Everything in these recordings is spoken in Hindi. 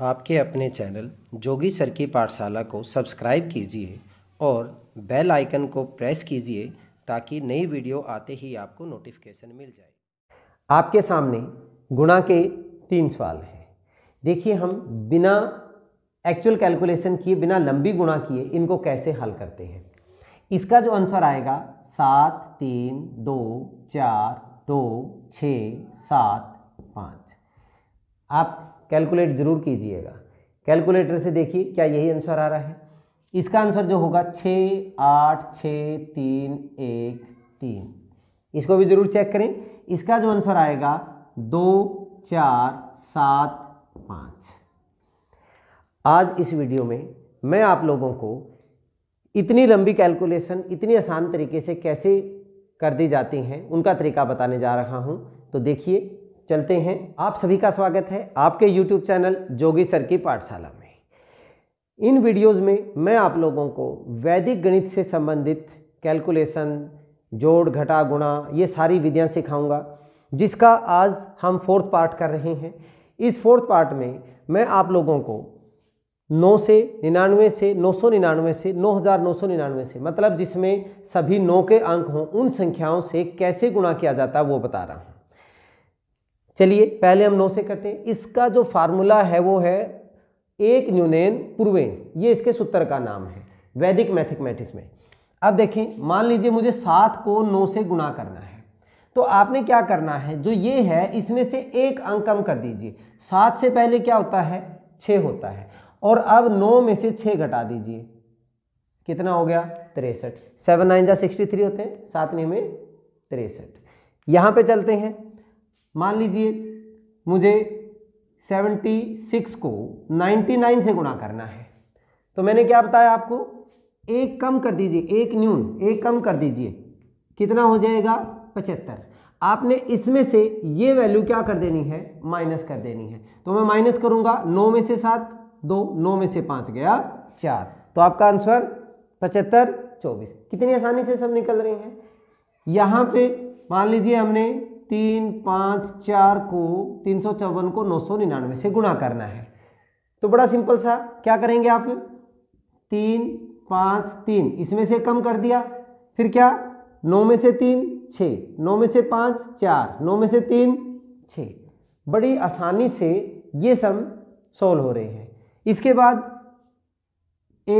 आपके अपने चैनल जोगी सर की पाठशाला को सब्सक्राइब कीजिए और बेल आइकन को प्रेस कीजिए ताकि नई वीडियो आते ही आपको नोटिफिकेशन मिल जाए आपके सामने गुणा के तीन सवाल हैं देखिए हम बिना एक्चुअल कैलकुलेशन किए बिना लंबी गुणा किए इनको कैसे हल करते हैं इसका जो आंसर आएगा सात तीन दो चार दो छः सात पाँच आप कैलकुलेट ज़रूर कीजिएगा कैलकुलेटर से देखिए क्या यही आंसर आ रहा है इसका आंसर जो होगा छः आठ छ तीन एक तीन इसको भी ज़रूर चेक करें इसका जो आंसर आएगा दो चार सात पाँच आज इस वीडियो में मैं आप लोगों को इतनी लंबी कैलकुलेशन इतनी आसान तरीके से कैसे कर दी जाती हैं उनका तरीका बताने जा रहा हूं तो देखिए चलते हैं आप सभी का स्वागत है आपके YouTube चैनल जोगी सर की पाठशाला में इन वीडियोस में मैं आप लोगों को वैदिक गणित से संबंधित कैलकुलेशन जोड़ घटा गुणा ये सारी विधियाँ सिखाऊंगा जिसका आज हम फोर्थ पार्ट कर रहे हैं इस फोर्थ पार्ट में मैं आप लोगों को 9 से निन्यानवे से 999 से 9999 से मतलब जिसमें सभी 9 के अंक हों उन संख्याओं से कैसे गुणा किया जाता है वो बता रहा हूँ चलिए पहले हम नौ से करते हैं इसका जो फार्मूला है वो है एक न्यूनेन पूर्वेन ये इसके सूत्र का नाम है वैदिक मैथमेटिक्स में अब देखें मान लीजिए मुझे सात को नौ से गुना करना है तो आपने क्या करना है जो ये है इसमें से एक अंक कम कर दीजिए सात से पहले क्या होता है छः होता है और अब नौ में से छः घटा दीजिए कितना हो गया तिरसठ सेवन नाइन जा सिक्सटी थ्री होते हैं सात में तिरसठ यहाँ पे चलते हैं मान लीजिए मुझे 76 को 99 से गुणा करना है तो मैंने क्या बताया आपको एक कम कर दीजिए एक न्यून एक कम कर दीजिए कितना हो जाएगा पचहत्तर आपने इसमें से ये वैल्यू क्या कर देनी है माइनस कर देनी है तो मैं माइनस करूंगा नौ में से सात दो नौ में से पाँच गया चार तो आपका आंसर पचहत्तर चौबीस कितनी आसानी से सब निकल रहे हैं यहाँ पे मान लीजिए हमने तीन पाँच चार को तीन सौ चौवन को नौ सौ निन्यानवे से गुणा करना है तो बड़ा सिंपल सा क्या करेंगे आप तीन पाँच तीन इसमें से कम कर दिया फिर क्या नौ में से तीन छः नौ में से पाँच चार नौ में से तीन छः बड़ी आसानी से ये सम सॉल्व हो रहे हैं इसके बाद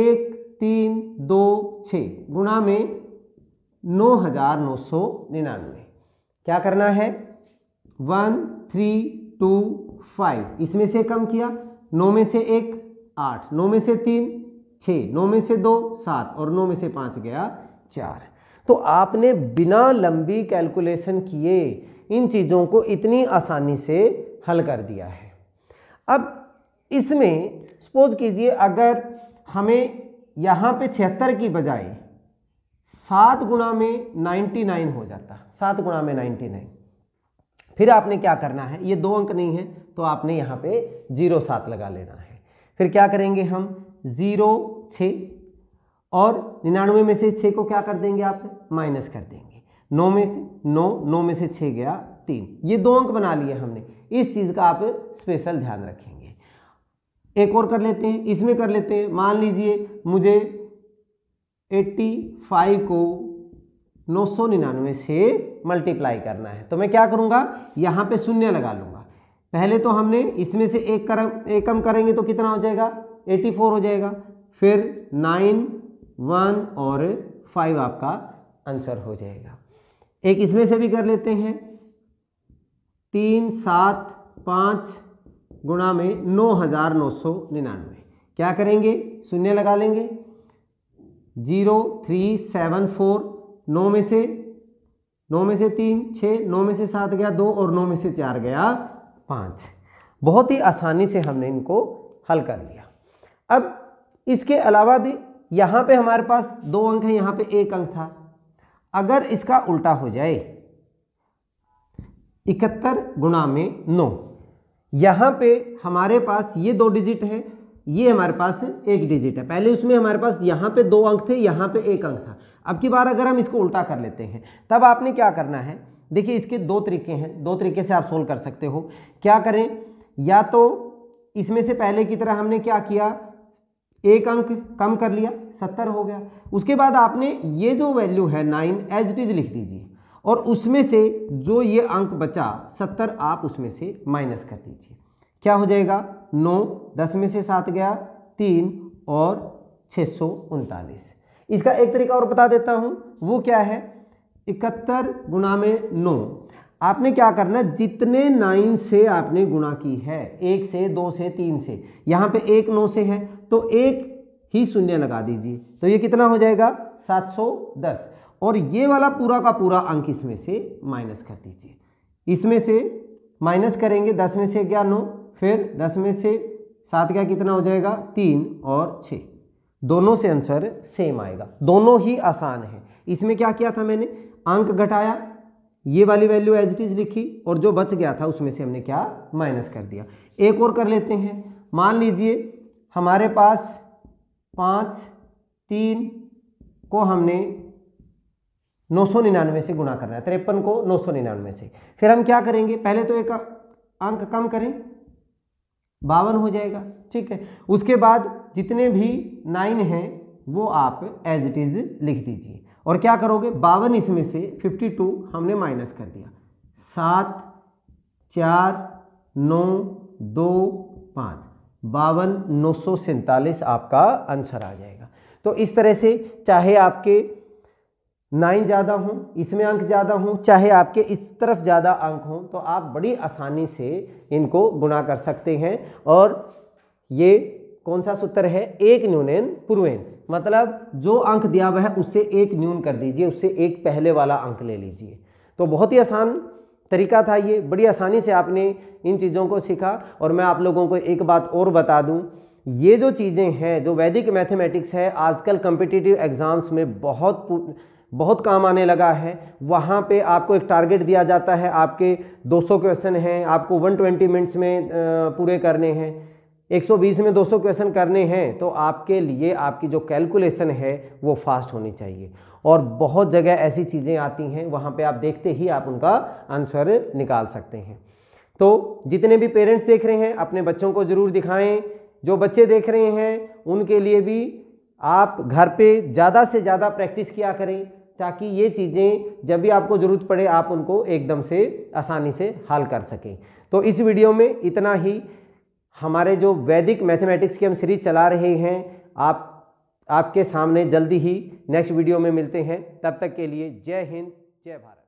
एक तीन दो छः गुणा में नौ हज़ार नौ सौ निन्यानवे क्या करना है वन थ्री टू फाइव इसमें से कम किया नौ में से एक आठ नौ में से तीन छः नौ में से दो सात और नौ में से पाँच गया चार तो आपने बिना लंबी कैलकुलेशन किए इन चीज़ों को इतनी आसानी से हल कर दिया है अब इसमें सपोज कीजिए अगर हमें यहाँ पे छिहत्तर की बजाय सात गुणा में नाइन्टी नाइन हो जाता सात गुणा में नाइन्टी नाइन फिर आपने क्या करना है ये दो अंक नहीं है तो आपने यहाँ पे जीरो सात लगा लेना है फिर क्या करेंगे हम ज़ीरो छ और निन्यानवे में से छः को क्या कर देंगे आप माइनस कर देंगे नौ में से नौ नौ में से छः गया तीन ये दो अंक बना लिए हमने इस चीज़ का आप स्पेशल ध्यान रखेंगे एक और कर लेते हैं इसमें कर लेते हैं मान लीजिए मुझे 85 को नौ सौ निन्यानवे से मल्टीप्लाई करना है तो मैं क्या करूँगा यहाँ पे शून्य लगा लूंगा पहले तो हमने इसमें से एक कर एक कम करेंगे तो कितना हो जाएगा 84 हो जाएगा फिर 9, 1 और 5 आपका आंसर हो जाएगा एक इसमें से भी कर लेते हैं तीन सात पाँच गुणा में नौ हज़ार नौ सौ निन्यानवे क्या करेंगे शून्य लगा लेंगे जीरो थ्री सेवन फोर नौ में से नौ में से तीन छः नौ में से सात गया दो और नौ में से चार गया पाँच बहुत ही आसानी से हमने इनको हल कर लिया अब इसके अलावा भी यहाँ पे हमारे पास दो अंक हैं यहाँ पे एक अंक था अगर इसका उल्टा हो जाए इकहत्तर गुणा में नौ यहाँ पे हमारे पास ये दो डिजिट है ये हमारे पास एक डिजिट है पहले उसमें हमारे पास यहाँ पे दो अंक थे यहाँ पे एक अंक था अब की बार अगर हम इसको उल्टा कर लेते हैं तब आपने क्या करना है देखिए इसके दो तरीके हैं दो तरीके से आप सोल्व कर सकते हो क्या करें या तो इसमें से पहले की तरह हमने क्या किया एक अंक कम कर लिया सत्तर हो गया उसके बाद आपने ये जो वैल्यू है नाइन एज इट इज लिख दीजिए और उसमें से जो ये अंक बचा सत्तर आप उसमें से माइनस कर दीजिए क्या हो जाएगा नौ दस में से सात गया तीन और छः सौ उनतालीस इसका एक तरीका और बता देता हूँ वो क्या है इकहत्तर गुना में नौ आपने क्या करना है जितने नाइन से आपने गुणा की है एक से दो से तीन से यहाँ पे एक नौ से है तो एक ही शून्य लगा दीजिए तो ये कितना हो जाएगा सात सौ दस और ये वाला पूरा का पूरा अंक इसमें से माइनस कर दीजिए इसमें से माइनस करेंगे दस में से गया नौ फिर दस में से सात का कितना हो जाएगा तीन और छः दोनों से आंसर सेम आएगा दोनों ही आसान है इसमें क्या किया था मैंने अंक घटाया ये वाली वैल्यू एज इट इज लिखी और जो बच गया था उसमें से हमने क्या माइनस कर दिया एक और कर लेते हैं मान लीजिए हमारे पास पाँच तीन को हमने नौ सौ निन्यानवे से गुणा करना है तिरपन को नौ सौ निन्यानवे से फिर हम क्या करेंगे पहले तो एक अंक कम करें बावन हो जाएगा ठीक है उसके बाद जितने भी नाइन हैं वो आप एज इट इज़ लिख दीजिए और क्या करोगे बावन इसमें से फिफ्टी टू हमने माइनस कर दिया सात चार नौ दो पाँच बावन नौ सौ सैंतालीस आपका आंसर आ जाएगा तो इस तरह से चाहे आपके नाइन ज़्यादा हों इसमें अंक ज़्यादा हों चाहे आपके इस तरफ ज़्यादा अंक हों तो आप बड़ी आसानी से इनको गुणा कर सकते हैं और ये कौन सा सूत्र है एक न्यूनेन पूर्वेन मतलब जो अंक दिया हुआ है उससे एक न्यून कर दीजिए उससे एक पहले वाला अंक ले लीजिए तो बहुत ही आसान तरीका था ये बड़ी आसानी से आपने इन चीज़ों को सीखा और मैं आप लोगों को एक बात और बता दूं ये जो चीज़ें हैं जो वैदिक मैथमेटिक्स है आजकल कम्पिटिटिव एग्ज़ाम्स में बहुत बहुत काम आने लगा है वहाँ पे आपको एक टारगेट दिया जाता है आपके 200 क्वेश्चन हैं आपको 120 मिनट्स में पूरे करने हैं 120 में 200 क्वेश्चन करने हैं तो आपके लिए आपकी जो कैलकुलेशन है वो फास्ट होनी चाहिए और बहुत जगह ऐसी चीज़ें आती हैं वहाँ पे आप देखते ही आप उनका आंसर निकाल सकते हैं तो जितने भी पेरेंट्स देख रहे हैं अपने बच्चों को ज़रूर दिखाएँ जो बच्चे देख रहे हैं उनके लिए भी आप घर पे ज़्यादा से ज़्यादा प्रैक्टिस किया करें ताकि ये चीज़ें जब भी आपको ज़रूरत पड़े आप उनको एकदम से आसानी से हल कर सकें तो इस वीडियो में इतना ही हमारे जो वैदिक मैथमेटिक्स की हम सीरीज चला रहे हैं आप आपके सामने जल्दी ही नेक्स्ट वीडियो में मिलते हैं तब तक के लिए जय हिंद जय भारत